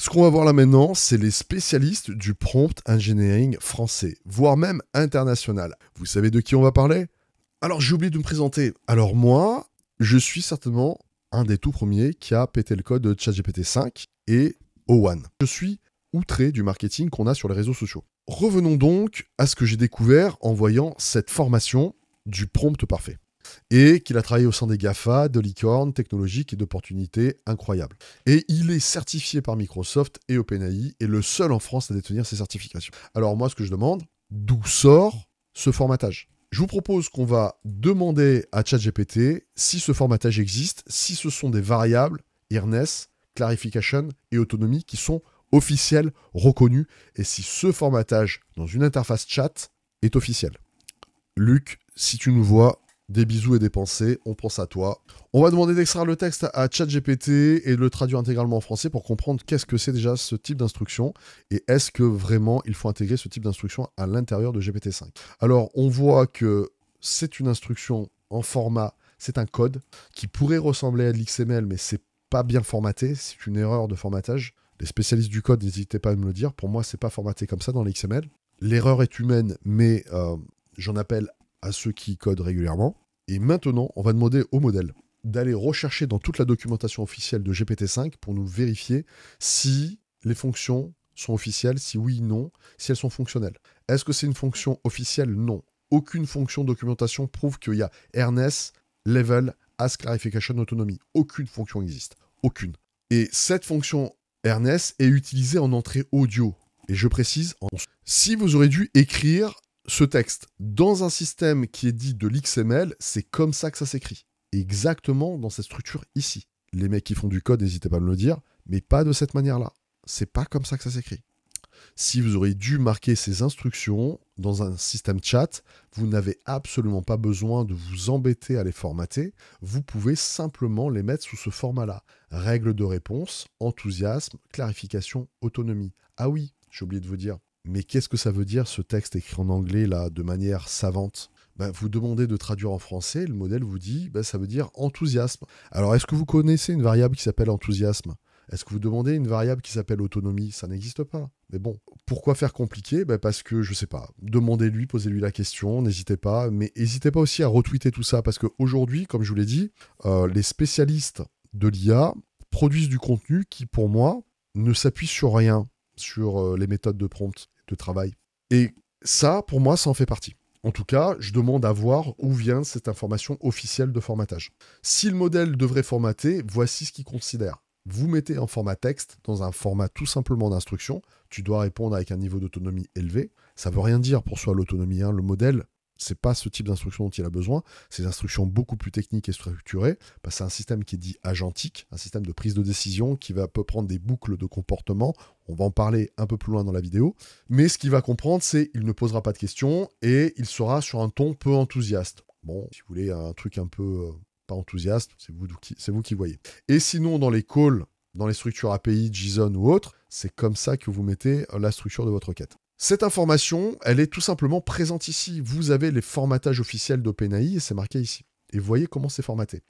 Ce qu'on va voir là maintenant, c'est les spécialistes du prompt engineering français, voire même international. Vous savez de qui on va parler Alors j'ai oublié de me présenter. Alors moi, je suis certainement un des tout premiers qui a pété le code de ChatGPT 5 et O1. Je suis outré du marketing qu'on a sur les réseaux sociaux. Revenons donc à ce que j'ai découvert en voyant cette formation du prompt parfait et qu'il a travaillé au sein des GAFA, de licornes technologique et d'opportunités incroyables. Et il est certifié par Microsoft et OpenAI, et le seul en France à détenir ces certifications. Alors moi, ce que je demande, d'où sort ce formatage je vous propose qu'on va demander à ChatGPT si ce formatage existe, si ce sont des variables, IRNES, clarification et autonomie qui sont officielles, reconnues, et si ce formatage dans une interface chat est officiel. Luc, si tu nous vois, des bisous et des pensées, on pense à toi. On va demander d'extraire le texte à ChatGPT et de le traduire intégralement en français pour comprendre qu'est-ce que c'est déjà ce type d'instruction et est-ce que vraiment il faut intégrer ce type d'instruction à l'intérieur de GPT-5. Alors, on voit que c'est une instruction en format, c'est un code qui pourrait ressembler à de l'XML, mais c'est pas bien formaté, c'est une erreur de formatage. Les spécialistes du code, n'hésitez pas à me le dire. Pour moi, c'est pas formaté comme ça dans l'XML. L'erreur est humaine, mais euh, j'en appelle à ceux qui codent régulièrement. Et maintenant, on va demander au modèle d'aller rechercher dans toute la documentation officielle de GPT-5 pour nous vérifier si les fonctions sont officielles, si oui, non, si elles sont fonctionnelles. Est-ce que c'est une fonction officielle Non. Aucune fonction documentation prouve qu'il y a Ernest, Level, Ask Clarification Autonomy. Aucune fonction n'existe. Aucune. Et cette fonction Ernest est utilisée en entrée audio. Et je précise, en... si vous aurez dû écrire ce texte dans un système qui est dit de l'XML, c'est comme ça que ça s'écrit. Exactement dans cette structure ici. Les mecs qui font du code, n'hésitez pas à me le dire, mais pas de cette manière-là. C'est pas comme ça que ça s'écrit. Si vous auriez dû marquer ces instructions dans un système chat, vous n'avez absolument pas besoin de vous embêter à les formater. Vous pouvez simplement les mettre sous ce format-là. Règle de réponse, enthousiasme, clarification, autonomie. Ah oui, j'ai oublié de vous dire, mais qu'est-ce que ça veut dire ce texte écrit en anglais là de manière savante ben, vous demandez de traduire en français, le modèle vous dit, ben, ça veut dire enthousiasme. Alors, est-ce que vous connaissez une variable qui s'appelle enthousiasme Est-ce que vous demandez une variable qui s'appelle autonomie Ça n'existe pas. Mais bon, pourquoi faire compliqué ben, Parce que, je sais pas, demandez-lui, posez-lui la question, n'hésitez pas, mais n'hésitez pas aussi à retweeter tout ça, parce qu'aujourd'hui, comme je vous l'ai dit, euh, les spécialistes de l'IA produisent du contenu qui, pour moi, ne s'appuie sur rien sur euh, les méthodes de prompt travail. Et ça, pour moi, ça en fait partie. En tout cas, je demande à voir où vient cette information officielle de formatage. Si le modèle devrait formater, voici ce qu'il considère. Vous mettez en format texte, dans un format tout simplement d'instruction. Tu dois répondre avec un niveau d'autonomie élevé. Ça veut rien dire pour soi l'autonomie. Hein. Le modèle, n'est pas ce type d'instruction dont il a besoin. C'est des instructions beaucoup plus techniques et structurées. c'est un système qui est dit agentique, un système de prise de décision qui va peut prendre des boucles de comportement. On va en parler un peu plus loin dans la vidéo. Mais ce qu'il va comprendre, c'est qu'il ne posera pas de questions et il sera sur un ton peu enthousiaste. Bon, si vous voulez un truc un peu euh, pas enthousiaste, c'est vous qui, c'est vous qui voyez. Et sinon, dans les calls, dans les structures API, JSON ou autres, c'est comme ça que vous mettez la structure de votre requête. Cette information, elle est tout simplement présente ici. Vous avez les formatages officiels d'OpenAI et c'est marqué ici. Et vous voyez comment c'est formaté.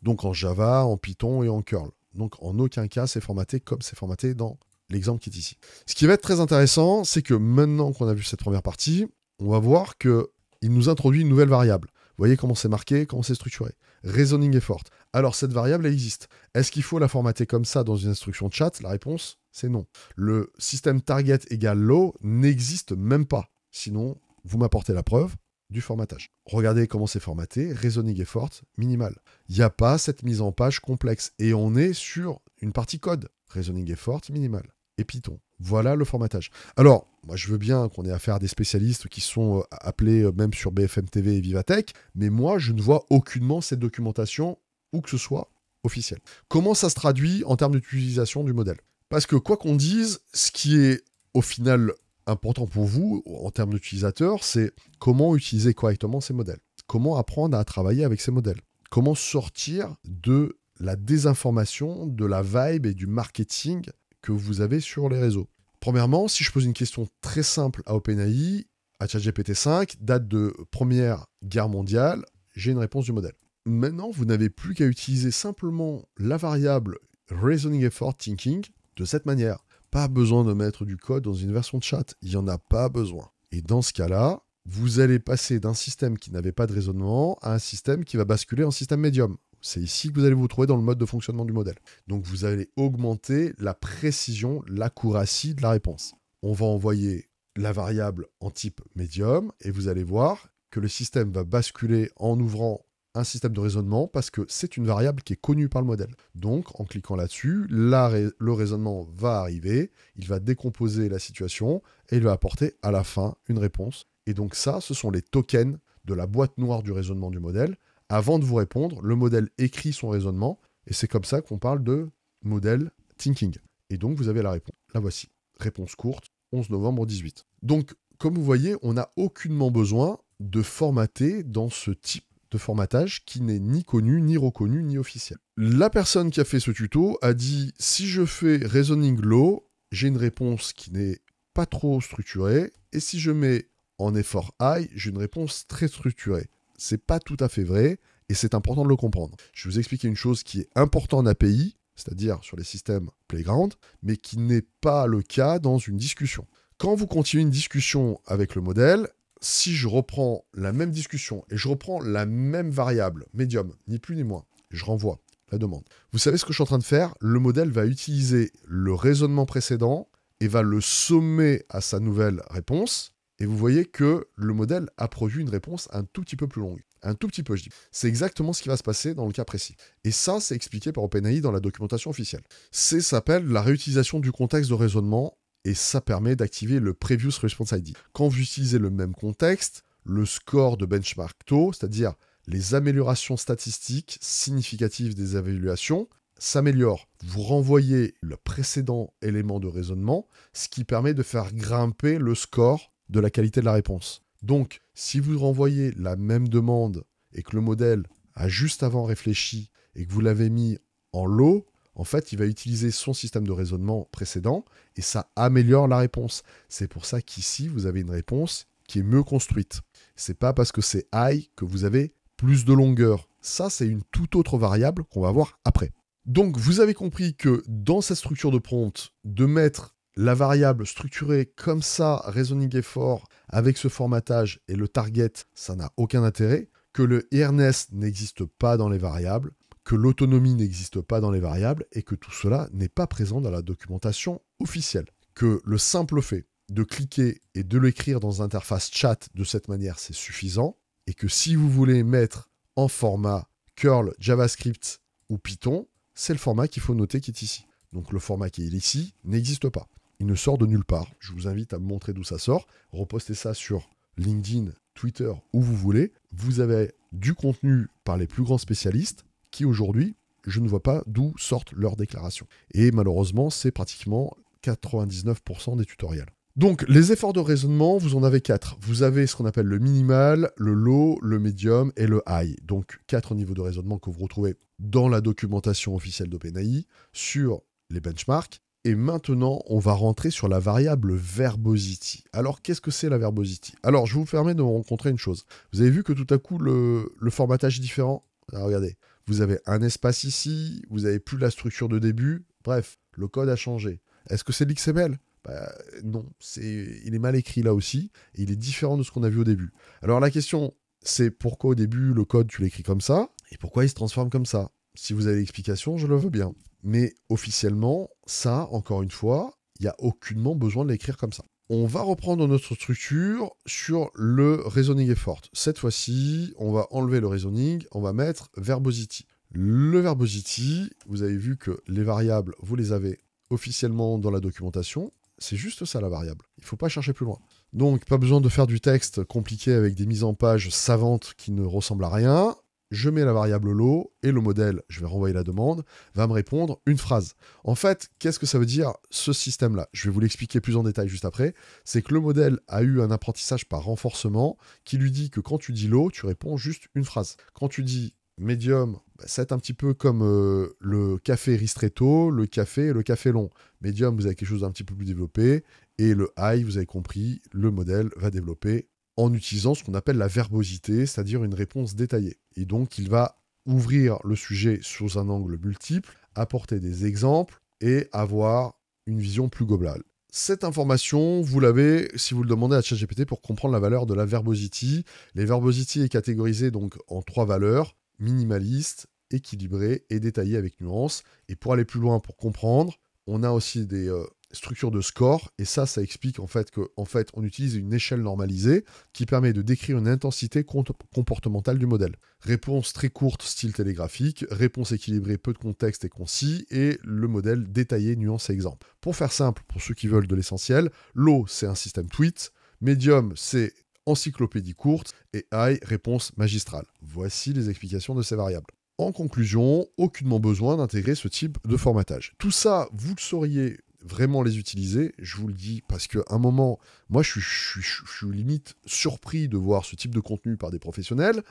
Donc en Java, en Python et en Curl. Donc en aucun cas c'est formaté comme c'est formaté dans l'exemple qui est ici. Ce qui va être très intéressant, c'est que maintenant qu'on a vu cette première partie, on va voir qu'il nous introduit une nouvelle variable. Vous voyez comment c'est marqué, comment c'est structuré. Raisoning est forte. Alors cette variable, elle existe. Est-ce qu'il faut la formater comme ça dans une instruction chat La réponse, c'est non. Le système target égale low n'existe même pas. Sinon, vous m'apportez la preuve du formatage. Regardez comment c'est formaté, Raisoning est forte, minimal. Il n'y a pas cette mise en page complexe et on est sur une partie code. Raisoning est forte, minimal et Python. Voilà le formatage. Alors, moi je veux bien qu'on ait affaire à des spécialistes qui sont euh, appelés euh, même sur BFM TV et Vivatech, mais moi je ne vois aucunement cette documentation, où que ce soit, officielle. Comment ça se traduit en termes d'utilisation du modèle Parce que quoi qu'on dise, ce qui est au final important pour vous en termes d'utilisateur, c'est comment utiliser correctement ces modèles. Comment apprendre à travailler avec ces modèles. Comment sortir de la désinformation, de la vibe et du marketing que vous avez sur les réseaux. Premièrement, si je pose une question très simple à OpenAI, à ChatGPT 5, date de Première Guerre mondiale, j'ai une réponse du modèle. Maintenant, vous n'avez plus qu'à utiliser simplement la variable Reasoning Effort Thinking de cette manière. Pas besoin de mettre du code dans une version de chat, il n'y en a pas besoin. Et dans ce cas-là, vous allez passer d'un système qui n'avait pas de raisonnement à un système qui va basculer en système médium. C'est ici que vous allez vous trouver dans le mode de fonctionnement du modèle. Donc vous allez augmenter la précision, l'accuracy de la réponse. On va envoyer la variable en type médium et vous allez voir que le système va basculer en ouvrant un système de raisonnement parce que c'est une variable qui est connue par le modèle. Donc en cliquant là-dessus, le raisonnement va arriver, il va décomposer la situation et il va apporter à la fin une réponse. Et donc ça, ce sont les tokens de la boîte noire du raisonnement du modèle avant de vous répondre, le modèle écrit son raisonnement, et c'est comme ça qu'on parle de modèle thinking. Et donc, vous avez la réponse. La voici. Réponse courte, 11 novembre 18. Donc, comme vous voyez, on n'a aucunement besoin de formater dans ce type de formatage qui n'est ni connu, ni reconnu, ni officiel. La personne qui a fait ce tuto a dit si je fais Reasoning Low, j'ai une réponse qui n'est pas trop structurée, et si je mets en effort high, j'ai une réponse très structurée c'est pas tout à fait vrai et c'est important de le comprendre. Je vais vous expliquer une chose qui est importante en API, c'est-à-dire sur les systèmes Playground, mais qui n'est pas le cas dans une discussion. Quand vous continuez une discussion avec le modèle, si je reprends la même discussion et je reprends la même variable, médium, ni plus ni moins, je renvoie la demande. Vous savez ce que je suis en train de faire Le modèle va utiliser le raisonnement précédent et va le sommer à sa nouvelle réponse et vous voyez que le modèle a produit une réponse un tout petit peu plus longue. Un tout petit peu, je dis. C'est exactement ce qui va se passer dans le cas précis. Et ça, c'est expliqué par OpenAI dans la documentation officielle. C'est s'appelle la réutilisation du contexte de raisonnement et ça permet d'activer le Previous Response ID. Quand vous utilisez le même contexte, le score de benchmark taux, c'est-à-dire les améliorations statistiques significatives des évaluations, s'améliore. Vous renvoyez le précédent élément de raisonnement, ce qui permet de faire grimper le score de la qualité de la réponse. Donc, si vous renvoyez la même demande et que le modèle a juste avant réfléchi et que vous l'avez mis en lot, en fait, il va utiliser son système de raisonnement précédent et ça améliore la réponse. C'est pour ça qu'ici, vous avez une réponse qui est mieux construite. C'est pas parce que c'est high que vous avez plus de longueur. Ça, c'est une toute autre variable qu'on va voir après. Donc, vous avez compris que dans cette structure de prompt, de mettre la variable structurée comme ça, reasoning Fort, avec ce formatage et le target, ça n'a aucun intérêt, que le earnest n'existe pas dans les variables, que l'autonomie n'existe pas dans les variables et que tout cela n'est pas présent dans la documentation officielle. Que le simple fait de cliquer et de l'écrire dans l'interface chat de cette manière, c'est suffisant. Et que si vous voulez mettre en format curl, JavaScript ou Python, c'est le format qu'il faut noter qui est ici. Donc le format qui est ici n'existe pas. Il ne sort de nulle part. Je vous invite à me montrer d'où ça sort. Repostez ça sur LinkedIn, Twitter, où vous voulez. Vous avez du contenu par les plus grands spécialistes qui aujourd'hui, je ne vois pas d'où sortent leurs déclarations. Et malheureusement, c'est pratiquement 99% des tutoriels. Donc, les efforts de raisonnement, vous en avez quatre. Vous avez ce qu'on appelle le minimal, le low, le medium et le high. Donc, quatre niveaux de raisonnement que vous retrouvez dans la documentation officielle d'OpenAI sur les benchmarks et maintenant, on va rentrer sur la variable verbosity. Alors, qu'est-ce que c'est la verbosity Alors, je vous permets de rencontrer une chose. Vous avez vu que tout à coup, le, formatage est différent ah, Regardez, vous avez un espace ici, vous n'avez plus la structure de début. Bref, le code a changé. Est-ce que c'est l'XML bah, Non, il est mal écrit là aussi. il est différent de ce qu'on a vu au début. Alors, la question, c'est pourquoi au début, le code, tu l'écris comme ça Et pourquoi il se transforme comme ça Si vous avez l'explication, je le veux bien. Mais officiellement, ça, encore une fois, il n'y a aucunement besoin de l'écrire comme ça. On va reprendre notre structure sur le reasoning effort. Cette fois-ci, on va enlever le reasoning, on va mettre verbosity. Le verbosity, vous avez vu que les variables, vous les avez officiellement dans la documentation. C'est juste ça la variable. Il ne faut pas chercher plus loin. Donc, pas besoin de faire du texte compliqué avec des mises en page savantes qui ne ressemblent à rien je mets la variable low et le modèle, je vais renvoyer la demande, va me répondre une phrase. En fait, qu'est-ce que ça veut dire ce système-là Je vais vous l'expliquer plus en détail juste après. C'est que le modèle a eu un apprentissage par renforcement qui lui dit que quand tu dis low, tu réponds juste une phrase. Quand tu dis medium, bah, c'est un petit peu comme euh, le café ristretto, le café le café long. Medium, vous avez quelque chose d'un petit peu plus développé. Et le high, vous avez compris, le modèle va développer en utilisant ce qu'on appelle la verbosité, c'est-à-dire une réponse détaillée. Et donc, il va ouvrir le sujet sous un angle multiple, apporter des exemples et avoir une vision plus globale. Cette information, vous l'avez si vous le demandez à ChatGPT pour comprendre la valeur de la verbosité. Les verbosités est catégorisée donc en trois valeurs minimaliste, équilibré et détaillé avec nuance. Et pour aller plus loin, pour comprendre, on a aussi des euh, structure de score, et ça, ça explique en fait que, en fait, on utilise une échelle normalisée qui permet de décrire une intensité comportementale du modèle. Réponse très courte, style télégraphique, réponse équilibrée, peu de contexte et concis, et le modèle détaillé, nuance et exemple. Pour faire simple, pour ceux qui veulent de l'essentiel, low, c'est un système tweet, Medium, c'est encyclopédie courte, et high, réponse magistrale. Voici les explications de ces variables. En conclusion, aucunement besoin d'intégrer ce type de formatage. Tout ça, vous le sauriez vraiment les utiliser, je vous le dis, parce qu'à un moment, moi je suis, suis, limite surpris de voir ce type de contenu par des professionnels.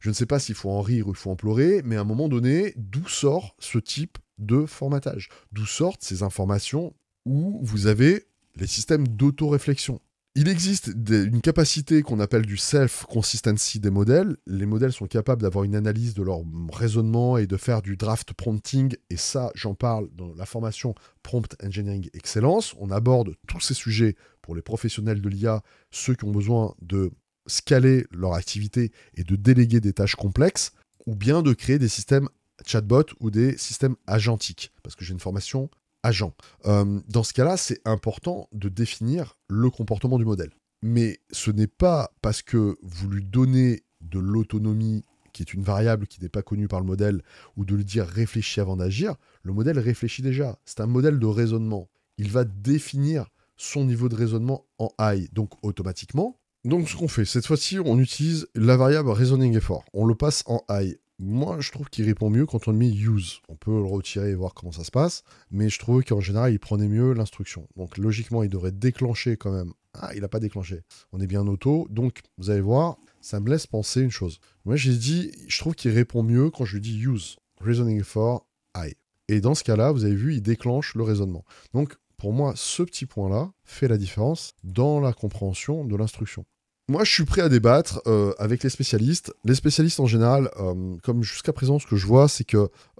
Je ne sais pas s'il faut en rire ou il faut en pleurer, mais à un moment donné, d'où sort ce type de formatage D'où sortent ces informations où vous avez les systèmes d'autoréflexion il existe une capacité qu'on appelle du self-consistency des modèles. Les modèles sont capables d'avoir une analyse de leur raisonnement et de faire du draft prompting. Et ça, j'en parle dans la formation Prompt Engineering Excellence. On aborde tous ces sujets pour les professionnels de l'IA, ceux qui ont besoin de scaler leur activité et de déléguer des tâches complexes, ou bien de créer des systèmes chatbot ou des systèmes agentiques. Parce que j'ai une formation agent. Euh, dans ce cas-là, c'est important de définir le comportement du modèle. Mais ce n'est pas parce que vous lui donnez de l'autonomie, qui est une variable qui n'est pas connue par le modèle, ou de lui dire réfléchis avant d'agir, le modèle réfléchit déjà. C'est un modèle de raisonnement. Il va définir son niveau de raisonnement en high, donc automatiquement. Donc ce qu'on fait, cette fois-ci, on utilise la variable reasoning effort. On le passe en high. Moi, je trouve qu'il répond mieux quand on met use. On peut le retirer et voir comment ça se passe, mais je trouve qu'en général, il prenait mieux l'instruction. Donc logiquement, il devrait déclencher quand même. Ah, il n'a pas déclenché. On est bien auto, donc vous allez voir, ça me laisse penser une chose. Moi, j'ai dit, je trouve qu'il répond mieux quand je lui dis use, reasoning for I. Et dans ce cas-là, vous avez vu, il déclenche le raisonnement. Donc, pour moi, ce petit point-là fait la différence dans la compréhension de l'instruction moi, je suis prêt à débattre euh, avec les spécialistes. Les spécialistes en général, euh, comme jusqu'à présent, ce que je vois, c'est que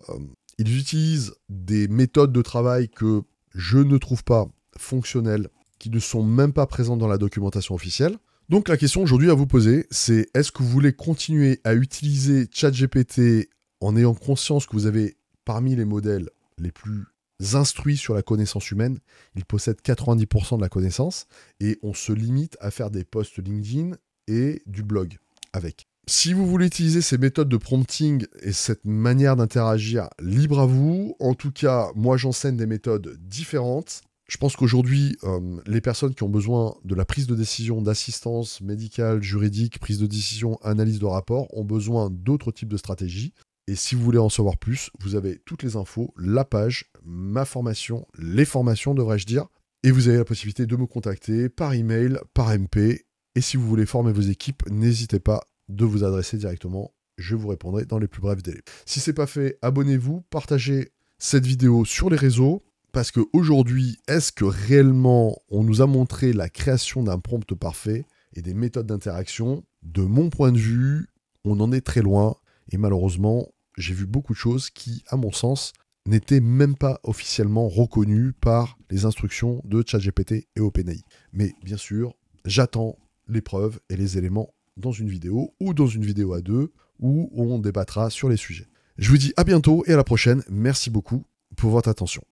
euh, ils utilisent des méthodes de travail que je ne trouve pas fonctionnelles, qui ne sont même pas présentes dans la documentation officielle. Donc la question aujourd'hui à vous poser, c'est est-ce que vous voulez continuer à utiliser ChatGPT en ayant conscience que vous avez parmi les modèles les plus instruits sur la connaissance humaine, ils possèdent 90% de la connaissance et on se limite à faire des posts LinkedIn et du blog avec. Si vous voulez utiliser ces méthodes de prompting et cette manière d'interagir, libre à vous. En tout cas, moi j'enseigne des méthodes différentes. Je pense qu'aujourd'hui, euh, les personnes qui ont besoin de la prise de décision, d'assistance médicale, juridique, prise de décision, analyse de rapport, ont besoin d'autres types de stratégies. Et si vous voulez en savoir plus, vous avez toutes les infos, la page ma formation, les formations devrais-je dire. Et vous avez la possibilité de me contacter par email, par MP. Et si vous voulez former vos équipes, n'hésitez pas de vous adresser directement. Je vous répondrai dans les plus brefs délais. Si ce n'est pas fait, abonnez-vous, partagez cette vidéo sur les réseaux. Parce qu'aujourd'hui, est-ce que réellement on nous a montré la création d'un prompt parfait et des méthodes d'interaction De mon point de vue, on en est très loin. Et malheureusement, j'ai vu beaucoup de choses qui, à mon sens, n'était même pas officiellement reconnu par les instructions de ChatGPT et OpenAI. Mais bien sûr, j'attends les preuves et les éléments dans une vidéo ou dans une vidéo à deux où on débattra sur les sujets. Je vous dis à bientôt et à la prochaine. Merci beaucoup pour votre attention.